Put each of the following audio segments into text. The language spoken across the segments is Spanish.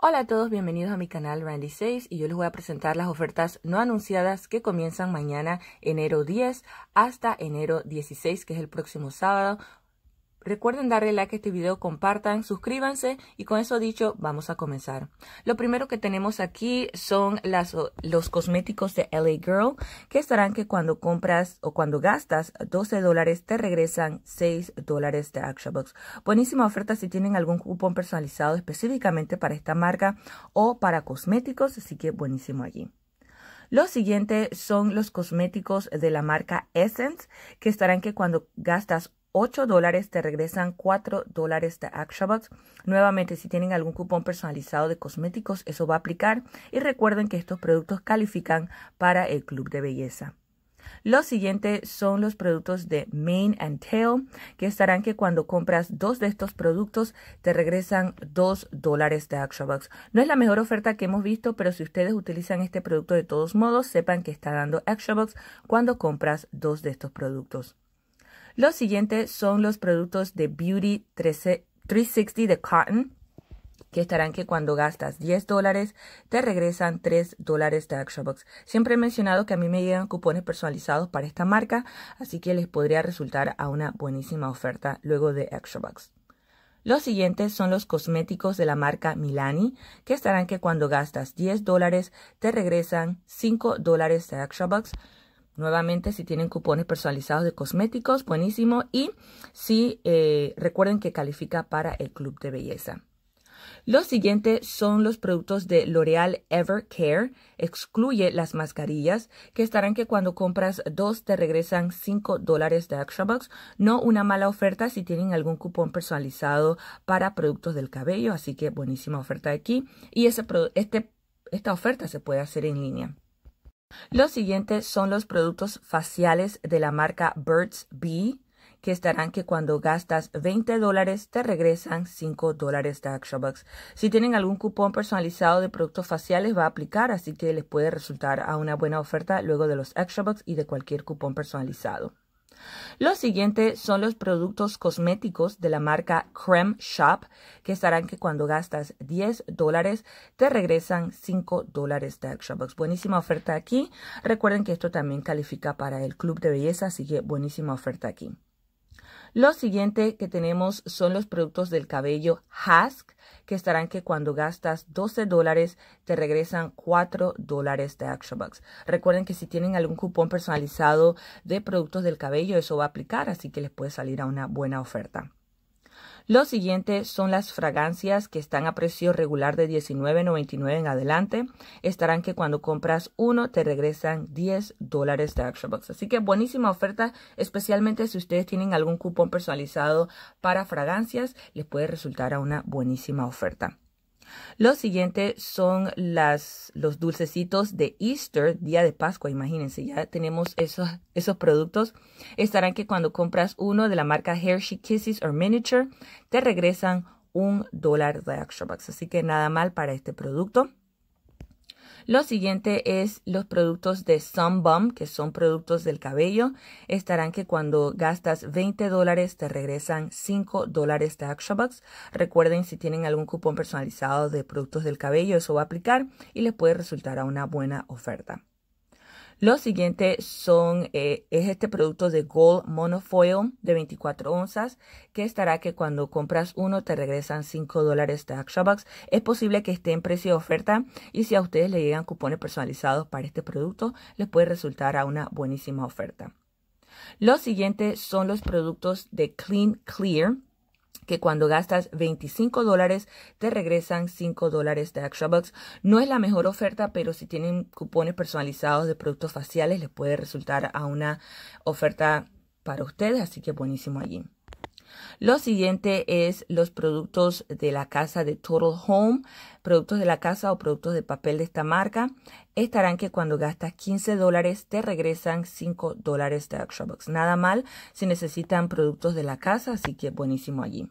Hola a todos, bienvenidos a mi canal Randy 6 y yo les voy a presentar las ofertas no anunciadas que comienzan mañana enero 10 hasta enero 16 que es el próximo sábado Recuerden darle like a este video, compartan, suscríbanse y con eso dicho, vamos a comenzar. Lo primero que tenemos aquí son los cosméticos de LA Girl, que estarán que cuando compras o cuando gastas 12 dólares te regresan 6 dólares de Box. Buenísima oferta si tienen algún cupón personalizado específicamente para esta marca o para cosméticos, así que buenísimo allí. Lo siguiente son los cosméticos de la marca Essence, que estarán que cuando gastas 8 dólares te regresan 4 dólares de Box. Nuevamente, si tienen algún cupón personalizado de cosméticos, eso va a aplicar. Y recuerden que estos productos califican para el Club de Belleza. Lo siguiente son los productos de Main and Tail, que estarán que cuando compras dos de estos productos te regresan 2 dólares de ActionBox. No es la mejor oferta que hemos visto, pero si ustedes utilizan este producto de todos modos, sepan que está dando ActionBox cuando compras dos de estos productos. Los siguientes son los productos de Beauty 360 de Cotton, que estarán que cuando gastas 10 dólares te regresan 3 dólares de Extra Siempre he mencionado que a mí me llegan cupones personalizados para esta marca, así que les podría resultar a una buenísima oferta luego de Extra Los siguientes son los cosméticos de la marca Milani, que estarán que cuando gastas 10 dólares te regresan 5 dólares de Extra Nuevamente, si tienen cupones personalizados de cosméticos, buenísimo. Y si eh, recuerden que califica para el club de belleza. Lo siguiente son los productos de L'Oreal Evercare. Excluye las mascarillas, que estarán que cuando compras dos te regresan 5 dólares de extra No una mala oferta si tienen algún cupón personalizado para productos del cabello. Así que buenísima oferta aquí. Y este, esta oferta se puede hacer en línea. Los siguientes son los productos faciales de la marca Birds B que estarán que cuando gastas 20 dólares te regresan 5 dólares de Extra Si tienen algún cupón personalizado de productos faciales va a aplicar, así que les puede resultar a una buena oferta luego de los Extra y de cualquier cupón personalizado. Lo siguiente son los productos cosméticos de la marca Creme Shop, que estarán que cuando gastas 10 dólares te regresan 5 dólares de Extra Buenísima oferta aquí. Recuerden que esto también califica para el Club de Belleza, así que buenísima oferta aquí. Lo siguiente que tenemos son los productos del cabello Hask, que estarán que cuando gastas 12 dólares te regresan 4 dólares de Action Bucks. Recuerden que si tienen algún cupón personalizado de productos del cabello, eso va a aplicar, así que les puede salir a una buena oferta. Lo siguiente son las fragancias que están a precio regular de $19.99 en adelante. Estarán que cuando compras uno te regresan 10 dólares de Extra Así que buenísima oferta, especialmente si ustedes tienen algún cupón personalizado para fragancias, les puede resultar a una buenísima oferta. Lo siguiente son los dulcecitos de Easter, día de Pascua, imagínense, ya tenemos esos, esos productos. Estarán que cuando compras uno de la marca Hershey Kisses or Miniature, te regresan un dólar de Extra Bucks. Así que nada mal para este producto. Lo siguiente es los productos de Sunbum, que son productos del cabello. Estarán que cuando gastas 20 dólares te regresan 5 dólares de Action Recuerden si tienen algún cupón personalizado de productos del cabello, eso va a aplicar y les puede resultar a una buena oferta. Lo siguiente son, eh, es este producto de Gold Monofoil de 24 onzas, que estará que cuando compras uno te regresan 5 dólares de Action Es posible que esté en precio de oferta y si a ustedes le llegan cupones personalizados para este producto, les puede resultar a una buenísima oferta. Lo siguientes son los productos de Clean Clear que cuando gastas 25 dólares te regresan 5 dólares de Extra No es la mejor oferta, pero si tienen cupones personalizados de productos faciales les puede resultar a una oferta para ustedes, así que buenísimo allí. Lo siguiente es los productos de la casa de Total Home, productos de la casa o productos de papel de esta marca. Estarán que cuando gastas 15 dólares te regresan 5 dólares de extra Box. Nada mal si necesitan productos de la casa, así que buenísimo allí.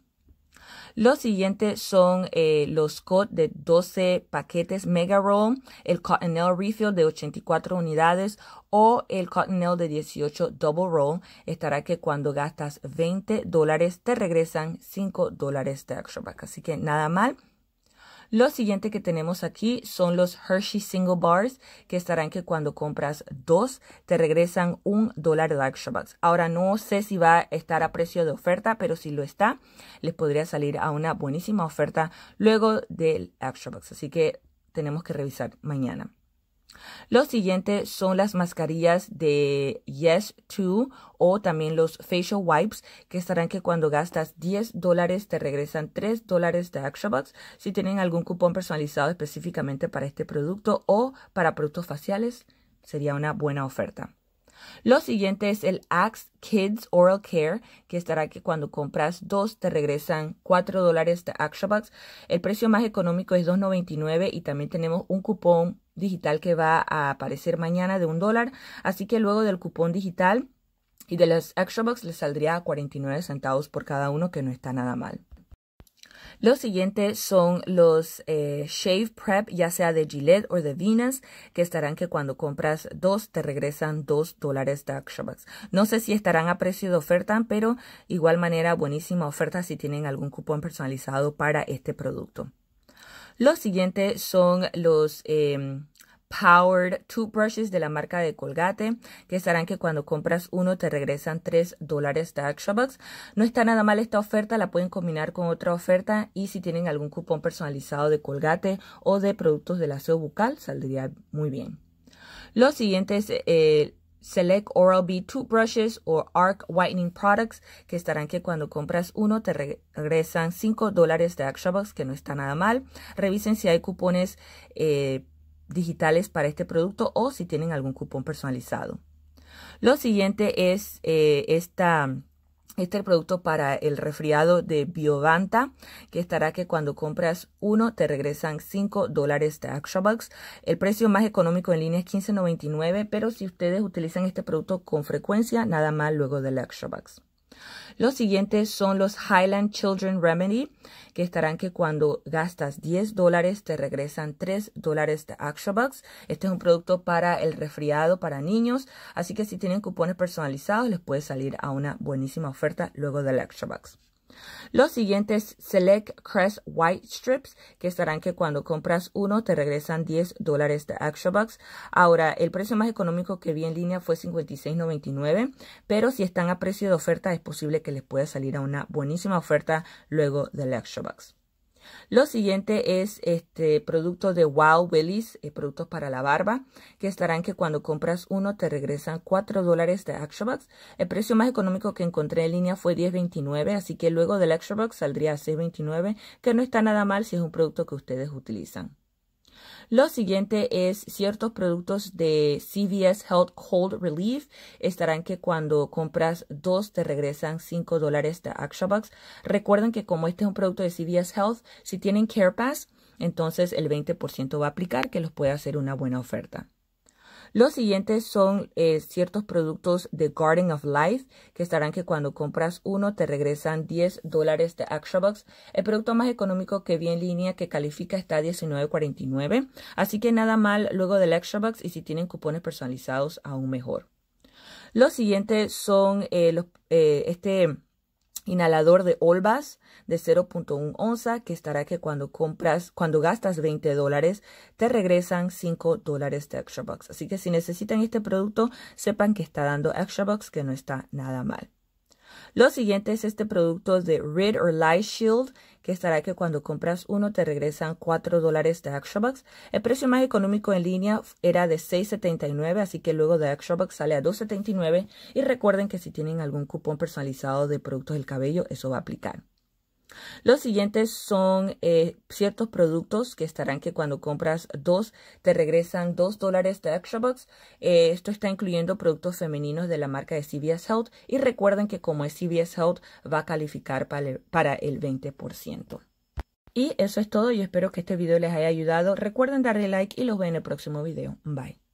Eh, los siguientes son los COD de 12 paquetes Mega Roll, el Cottonelle Refill de 84 unidades o el Cottonelle de 18 Double Roll. Estará que cuando gastas 20 dólares te regresan 5 dólares de Extra back. Así que nada mal. Lo siguiente que tenemos aquí son los Hershey Single Bars, que estarán que cuando compras dos, te regresan un dólar de Bucks. Ahora no sé si va a estar a precio de oferta, pero si lo está, les podría salir a una buenísima oferta luego del Bucks. Así que tenemos que revisar mañana. Lo siguiente son las mascarillas de Yes2 o también los facial wipes que estarán que cuando gastas 10 dólares te regresan 3 dólares de extra bucks si tienen algún cupón personalizado específicamente para este producto o para productos faciales sería una buena oferta. Lo siguiente es el Axe Kids Oral Care, que estará que cuando compras dos te regresan 4 dólares de Box. El precio más económico es $2.99 y también tenemos un cupón digital que va a aparecer mañana de un dólar. Así que luego del cupón digital y de las Box les saldría 49 centavos por cada uno, que no está nada mal. Lo siguiente son los eh, Shave Prep, ya sea de Gillette o de Venus, que estarán que cuando compras dos te regresan dos dólares de Action No sé si estarán a precio de oferta, pero igual manera buenísima oferta si tienen algún cupón personalizado para este producto. Lo siguiente son los... Em, Powered Toothbrushes de la marca de Colgate, que estarán que cuando compras uno te regresan 3 dólares de Action Bucks. No está nada mal esta oferta, la pueden combinar con otra oferta y si tienen algún cupón personalizado de Colgate o de productos del aseo bucal, saldría muy bien. Los siguientes, eh, Select Oral-B Toothbrushes o Arc Whitening Products, que estarán que cuando compras uno te regresan 5 dólares de Action Box, que no está nada mal. Revisen si hay cupones eh, digitales para este producto o si tienen algún cupón personalizado. Lo siguiente es eh, esta, este producto para el resfriado de Biovanta, que estará que cuando compras uno te regresan 5 dólares de Extra Bucks. El precio más económico en línea es 15.99, pero si ustedes utilizan este producto con frecuencia, nada más luego del Extra Bucks. Los siguientes son los Highland Children Remedy, que estarán que cuando gastas 10 dólares te regresan 3 dólares de Action Bucks. Este es un producto para el resfriado para niños, así que si tienen cupones personalizados les puede salir a una buenísima oferta luego del Action Bucks. Los siguientes Select Crest White Strips, que estarán que cuando compras uno te regresan 10 dólares de extra Bucks. Ahora, el precio más económico que vi en línea fue 56.99, pero si están a precio de oferta es posible que les pueda salir a una buenísima oferta luego del extra Bucks. Lo siguiente es este producto de Wow Willis, eh, productos para la barba, que estarán que cuando compras uno te regresan 4 dólares de ActionBox. El precio más económico que encontré en línea fue 10.29, así que luego del ActionBox saldría a 6.29, que no está nada mal si es un producto que ustedes utilizan. Lo siguiente es ciertos productos de CVS Health Cold Relief. Estarán que cuando compras dos te regresan 5 dólares de Action Bucks. Recuerden que como este es un producto de CVS Health, si tienen Care Pass, entonces el 20% va a aplicar que los puede hacer una buena oferta. Los siguientes son eh, ciertos productos de Garden of Life que estarán que cuando compras uno te regresan 10 dólares de Extra Box. El producto más económico que vi en línea que califica está a 19.49. Así que nada mal luego del Extra Box y si tienen cupones personalizados aún mejor. Los siguientes son eh, los, eh, este inhalador de Olvas de 0.1 onza que estará que cuando compras, cuando gastas 20 dólares, te regresan 5 dólares de Extra Box. Así que si necesitan este producto, sepan que está dando Extra Box, que no está nada mal. Lo siguiente es este producto de Red or Light Shield, que estará que cuando compras uno te regresan 4 dólares de Bucks. El precio más económico en línea era de 6.79, así que luego de Bucks sale a 2.79. Y recuerden que si tienen algún cupón personalizado de productos del cabello, eso va a aplicar. Los siguientes son eh, ciertos productos que estarán que cuando compras dos te regresan dos dólares de Extra Bucks. Eh, esto está incluyendo productos femeninos de la marca de CVS Health y recuerden que como es CVS Health va a calificar para el, para el 20%. Y eso es todo, yo espero que este video les haya ayudado. Recuerden darle like y los veo en el próximo video. Bye.